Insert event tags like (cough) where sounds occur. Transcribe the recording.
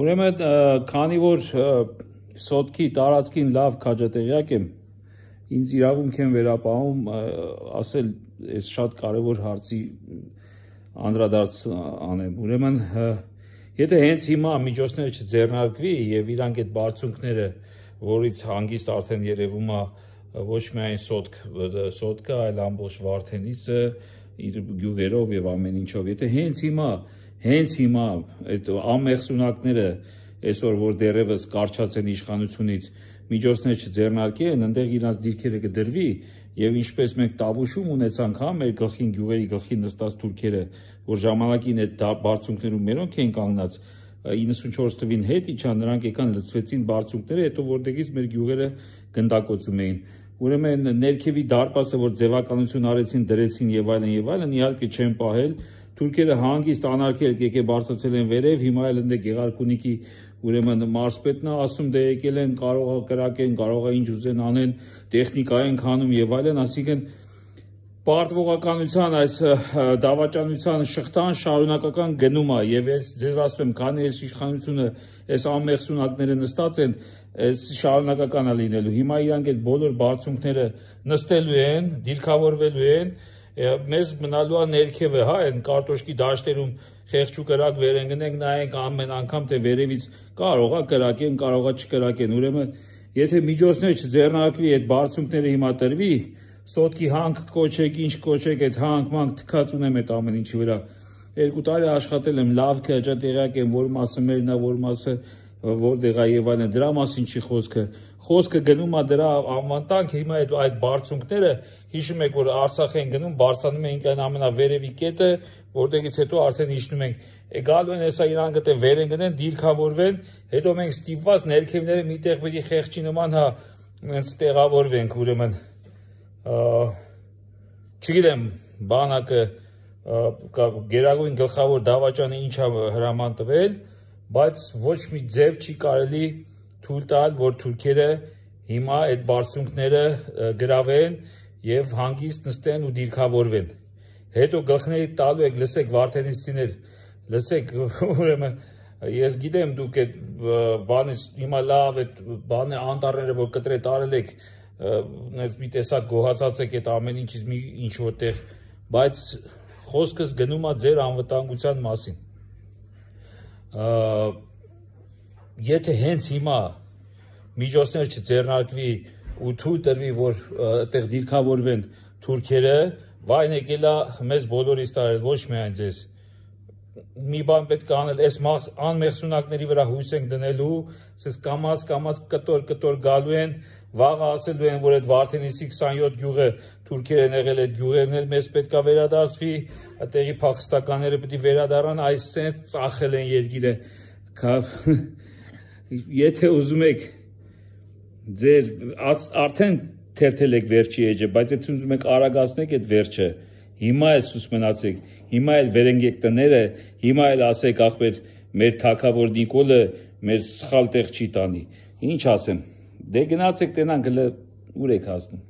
Ուրեմն, քանի որ սոտքի տարածքին լավ քաջատեղյակ եմ, ինձ իրավունք են վերապահում ասել այս շատ կարևոր հարցի անդրադարձ անեմ։ Ուրեմն, եթե հենց հիմա միջոցները չձեռնարկվի եւ իրանք այդ բարձունքները, որից հանգիստ արդեն երևում է ոչ միայն սոտք, սոտկը, այլ ամբողջ վարդենիսը իր գյուղերով եւ ամեն ինչով։ Եթե հենց հիմա հենց հիմա այդ ամեղսունակները այսօր որ դերևս կարճած են իշխանությունից միջոցներ չձեռնարկեն, այնտեղ իրանց դիրքերը կդրվի եւ ինչպես մենք տավուշում ունեցանք հա մեր գլխին գյուղերի գլխին նստած թուրքերը, որ ժամանակին այդ բարձունքներում մերոնք էին կանգնած 94 թվին հետ իջան, նրանք եկան լծվեցին բարձունքները, հետո որտեղից մեր գյուղերը գնդակոծում էին։ Ուրեմն ներքևի դարպասը, որ ձևականություն արեցին, դրեցին եւ այլն եւ այլն, իհարկե չեն պահել այլ, Թուրքերը հանգիստ անարգել եկե բարձացել են վերև, հիմա էլ ընդ է Գեղարքունիքի ուրեմն մարսպետն է ասում դե եկել են կարող է կրակեն, կարող է ինչ ուզեն անեն, տեխնիկա են քանում եւ այլն, ասիկան Պարտվողականության այս դավաճանության շղթան շարունակական գնում է եւ ես ձեզ ասում եմ, քանի այս իշխանությունը այս ամեղսունակները նստած են, այս շարունակականն է լինելու։ Հիմա իրանք այդ բոլոր բարձունքները նստելու են, դիրքավորվելու են, մեզ մնալու է ներքևը, հա, այն կարտոշկի դաշտերում խեղճու կրակ վերընկնենք, նայենք ամեն անգամ թե վերևից կարողա կրակեն, կարողա չկրակեն։ Ուրեմն, եթե միջոցներ չձեռնարկվի այդ բարձունքները հիմա տրվի, սոտքի հանք կոչեք, ինչ կոչեք, այդ հանք-մանք թքած ունեմ այդ ամեն ինչի վրա։ Երկու տարի աշխատել եմ, լավ քեջա տեղակ եմ, որ մասը մերն է, որ մասը, մասը որտեղ Հայևանը դրա մասին չի խոսքը խոսքը գնում է դրա անվանտանք հիմա այդ այդ բարձունքները հիշում եք որ Արցախ են գնում բարձանում էինք այն ամենավերևի կետը որտեղից հետո արդեն իջնում ենք գալու են հեսա իրան գտե վեր են գնեն դիրքավորվեն հետո մենք ստիպված ներքևները միտեղ պետք է խեղճի նման հա այնց տեղավորվենք ուրեմն չգիտեմ բանակը գերագույն գլխավոր դավաճանը ինչա հրաման տվել բայց ոչ մի ձև չի կարելի թույլ տալ, որ թուրքերը հիմա այդ բարձունքները գրավեն եւ հանգիստ նստեն ու դիրքավորվեն։ Հետո գլխների տալու եք լսեք վարդենիստիներ, լսեք (laughs) ուրեմն ես գիտեմ դուք այդ բանից հիմա լավ այդ բանը անտառները որ կտրե տարել եք այս մի տեսակ գոհացած եք այդ ամեն ինչից մի ինչ որտեղ բայց խոսքս գնում է ձեր անվտանգության մասին եթե հենց հիմա միջոցներ չձեռնարկվի ու թույլ տրվի, որ այդտեղ դիրքավորվեն թուրքերը, վայն եկել է մեզ բոլորիս տարել, ոչ միայն ձեզ։ Մի բան պետք է անել, այս մախ անմեղսունակների վրա հույս ենք դնելու, ասես կամած կամած կտոր կտոր գալու են, կտոր, Վաղը ասելու են, որ այդ Վարդենիսի 27 գյուղը թուրքերեն եղել այդ գյուղերն էլ մեզ պետքա վերադարձվի, այդտեղի փախստականները պետք է վերադառնան, այս sense ծախել են երկիրը։ (laughs) Եթե ուզում եք ձեր արդեն թերթել եք վերջի էջը, բայց եթե ուզում եք արագացնեք այդ վերջը, հիմա էլ սուս մնացեք, հիմա էլ վերենգեք տները, հիմա էլ ասեք ախպեր մեր թակավոր Նիկոլը մեզ սխալ տեղ չի տանի։ Ինչ ասեմ։ Դե գնացեք տենան գլը ուր եք հասնում։